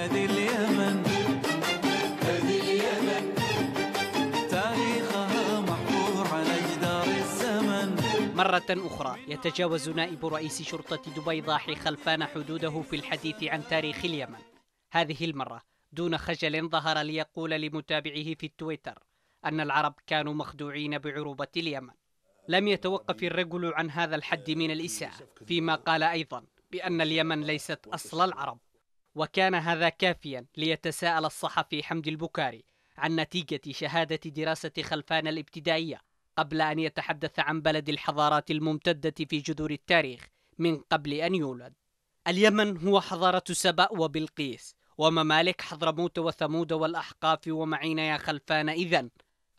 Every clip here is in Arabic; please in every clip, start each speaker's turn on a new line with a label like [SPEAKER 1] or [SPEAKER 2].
[SPEAKER 1] هذه اليمن هذه اليمن تاريخها محفور على جدار الزمن مرة أخرى يتجاوز نائب رئيس شرطة دبي ضاحي خلفان حدوده في الحديث عن تاريخ اليمن هذه المرة دون خجل ظهر ليقول لمتابعيه في التويتر أن العرب كانوا مخدوعين بعروبة اليمن لم يتوقف الرجل عن هذا الحد من الإساءة فيما قال أيضا بأن اليمن ليست أصل العرب وكان هذا كافيا ليتساءل الصحفي حمدي البكاري عن نتيجة شهادة دراسة خلفان الابتدائية قبل أن يتحدث عن بلد الحضارات الممتدة في جذور التاريخ من قبل أن يولد اليمن هو حضارة سبأ وبلقيس وممالك حضرموت وثمود والأحقاف ومعين يا خلفان إذا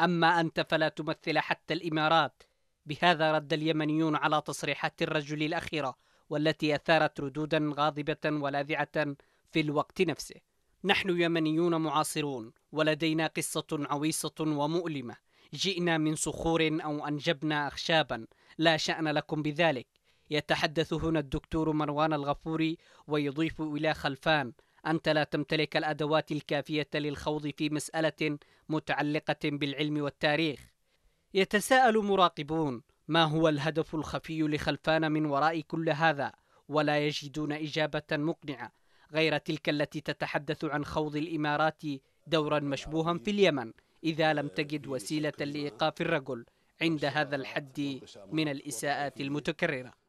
[SPEAKER 1] أما أنت فلا تمثل حتى الإمارات بهذا رد اليمنيون على تصريحات الرجل الأخيرة والتي أثارت ردودا غاضبة ولاذعة في الوقت نفسه نحن يمنيون معاصرون ولدينا قصة عويصة ومؤلمة جئنا من صخور أو أنجبنا أخشابا لا شأن لكم بذلك يتحدث هنا الدكتور مروان الغفوري ويضيف إلى خلفان أنت لا تمتلك الأدوات الكافية للخوض في مسألة متعلقة بالعلم والتاريخ يتساءل مراقبون ما هو الهدف الخفي لخلفان من وراء كل هذا ولا يجدون إجابة مقنعة غير تلك التي تتحدث عن خوض الإمارات دورا مشبوها في اليمن إذا لم تجد وسيلة لإيقاف الرجل عند هذا الحد من الإساءات المتكررة